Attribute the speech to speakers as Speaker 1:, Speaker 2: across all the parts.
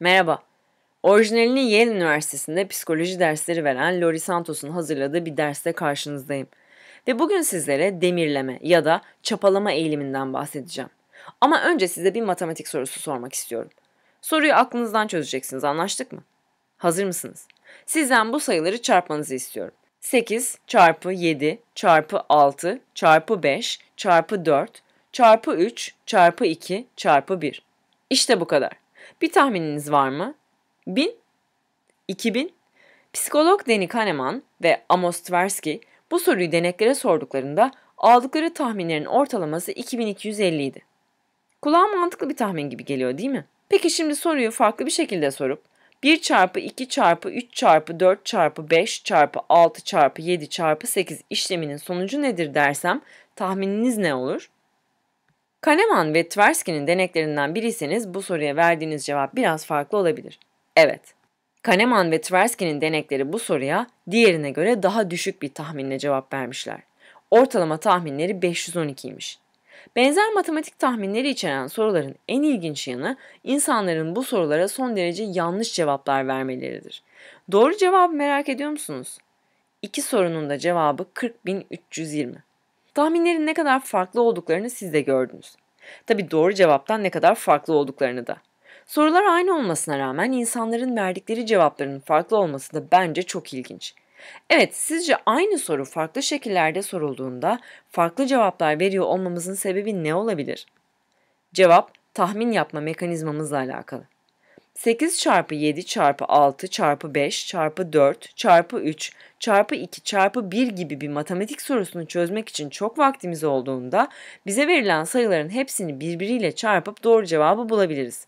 Speaker 1: Merhaba. Orijinalini Yale Üniversitesi'nde psikoloji dersleri veren Lori Santos'un hazırladığı bir derste karşınızdayım. Ve bugün sizlere demirleme ya da çapalama eğiliminden bahsedeceğim. Ama önce size bir matematik sorusu sormak istiyorum. Soruyu aklınızdan çözeceksiniz anlaştık mı? Hazır mısınız? Sizden bu sayıları çarpmanızı istiyorum. 8 çarpı 7 çarpı 6 çarpı 5 çarpı 4 çarpı 3 çarpı 2 çarpı 1. İşte bu kadar. Bir tahmininiz var mı? 1000? 2000? Psikolog Danny Kahneman ve Amos Tversky bu soruyu deneklere sorduklarında aldıkları tahminlerin ortalaması 2250 idi. Kulağa mantıklı bir tahmin gibi geliyor değil mi? Peki şimdi soruyu farklı bir şekilde sorup 1 çarpı 2 çarpı 3 çarpı 4 çarpı 5 çarpı 6 çarpı 7 çarpı 8 işleminin sonucu nedir dersem tahmininiz ne olur? Kahneman ve Tversky'nin deneklerinden biriyseniz bu soruya verdiğiniz cevap biraz farklı olabilir. Evet. Kahneman ve Tversky'nin denekleri bu soruya diğerine göre daha düşük bir tahminle cevap vermişler. Ortalama tahminleri 512'ymiş. Benzer matematik tahminleri içeren soruların en ilginç yanı insanların bu sorulara son derece yanlış cevaplar vermeleridir. Doğru cevabı merak ediyor musunuz? İki sorunun da cevabı 40320. Tahminlerin ne kadar farklı olduklarını siz de gördünüz. Tabi doğru cevaptan ne kadar farklı olduklarını da. Sorular aynı olmasına rağmen insanların verdikleri cevapların farklı olması da bence çok ilginç. Evet, sizce aynı soru farklı şekillerde sorulduğunda farklı cevaplar veriyor olmamızın sebebi ne olabilir? Cevap tahmin yapma mekanizmamızla alakalı. 8 çarpı 7 çarpı 6 çarpı 5 çarpı 4 çarpı 3 çarpı 2 çarpı 1 gibi bir matematik sorusunu çözmek için çok vaktimiz olduğunda bize verilen sayıların hepsini birbiriyle çarpıp doğru cevabı bulabiliriz.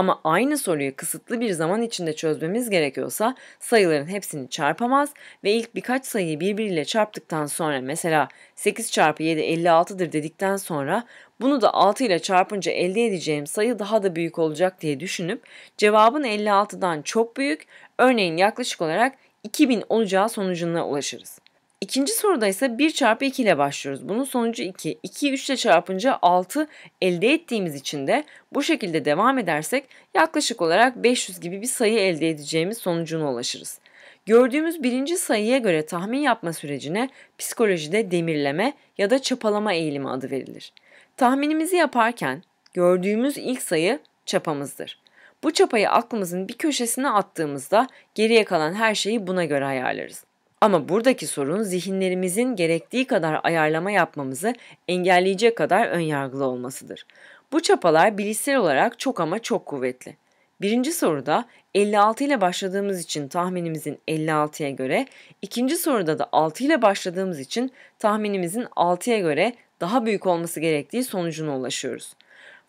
Speaker 1: Ama aynı soruyu kısıtlı bir zaman içinde çözmemiz gerekiyorsa sayıların hepsini çarpamaz ve ilk birkaç sayıyı birbiriyle çarptıktan sonra mesela 8 çarpı 7 56'dır dedikten sonra bunu da 6 ile çarpınca elde edeceğim sayı daha da büyük olacak diye düşünüp cevabın 56'dan çok büyük örneğin yaklaşık olarak 2000 olacağı sonucuna ulaşırız. İkinci soruda ise 1 çarpı 2 ile başlıyoruz. Bunun sonucu 2. 2'yi 3 ile çarpınca 6 elde ettiğimiz için de bu şekilde devam edersek yaklaşık olarak 500 gibi bir sayı elde edeceğimiz sonucuna ulaşırız. Gördüğümüz birinci sayıya göre tahmin yapma sürecine psikolojide demirleme ya da çapalama eğilimi adı verilir. Tahminimizi yaparken gördüğümüz ilk sayı çapamızdır. Bu çapayı aklımızın bir köşesine attığımızda geriye kalan her şeyi buna göre ayarlarız. Ama buradaki sorun zihinlerimizin gerektiği kadar ayarlama yapmamızı engelleyecek kadar önyargılı olmasıdır. Bu çapalar bilişsel olarak çok ama çok kuvvetli. Birinci soruda 56 ile başladığımız için tahminimizin 56'ya göre, ikinci soruda da 6 ile başladığımız için tahminimizin 6'ya göre daha büyük olması gerektiği sonucuna ulaşıyoruz.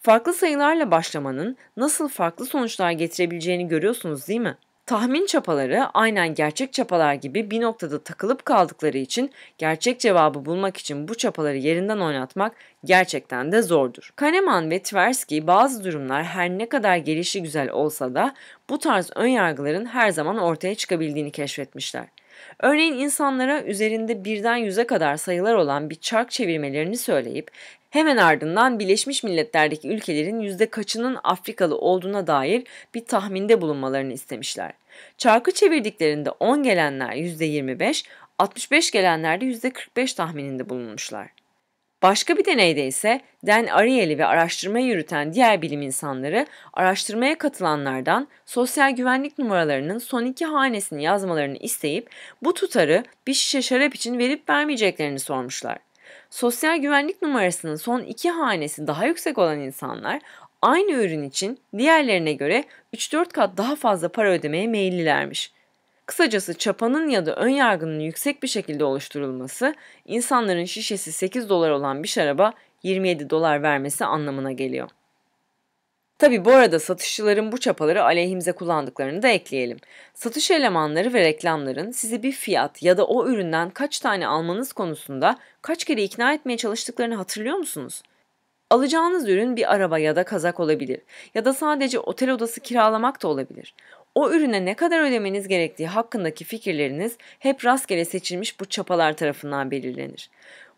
Speaker 1: Farklı sayılarla başlamanın nasıl farklı sonuçlar getirebileceğini görüyorsunuz değil mi? Tahmin çapaları aynen gerçek çapalar gibi bir noktada takılıp kaldıkları için gerçek cevabı bulmak için bu çapaları yerinden oynatmak gerçekten de zordur. Kahneman ve Tversky bazı durumlar her ne kadar gelişi güzel olsa da bu tarz önyargıların her zaman ortaya çıkabildiğini keşfetmişler. Örneğin insanlara üzerinde birden yüze kadar sayılar olan bir çark çevirmelerini söyleyip hemen ardından Birleşmiş Milletler'deki ülkelerin yüzde kaçının Afrikalı olduğuna dair bir tahminde bulunmalarını istemişler. Çarkı çevirdiklerinde 10 gelenler %25, 65 gelenler de %45 tahmininde bulunmuşlar. Başka bir deneyde ise Dan Ariely ve araştırmayı yürüten diğer bilim insanları araştırmaya katılanlardan sosyal güvenlik numaralarının son iki hanesini yazmalarını isteyip bu tutarı bir şişe şarap için verip vermeyeceklerini sormuşlar. Sosyal güvenlik numarasının son iki hanesi daha yüksek olan insanlar aynı ürün için diğerlerine göre 3-4 kat daha fazla para ödemeye meyillilermiş. Kısacası çapanın ya da ön yargının yüksek bir şekilde oluşturulması insanların şişesi 8 dolar olan bir şaraba 27 dolar vermesi anlamına geliyor. Tabi bu arada satışçıların bu çapaları aleyhimize kullandıklarını da ekleyelim. Satış elemanları ve reklamların sizi bir fiyat ya da o üründen kaç tane almanız konusunda kaç kere ikna etmeye çalıştıklarını hatırlıyor musunuz? Alacağınız ürün bir araba ya da kazak olabilir ya da sadece otel odası kiralamak da olabilir. O ürüne ne kadar ödemeniz gerektiği hakkındaki fikirleriniz hep rastgele seçilmiş bu çapalar tarafından belirlenir.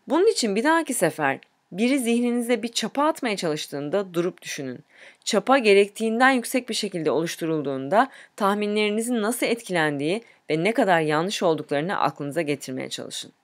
Speaker 1: Bunun için bir dahaki sefer biri zihninize bir çapa atmaya çalıştığında durup düşünün. Çapa gerektiğinden yüksek bir şekilde oluşturulduğunda tahminlerinizin nasıl etkilendiği ve ne kadar yanlış olduklarını aklınıza getirmeye çalışın.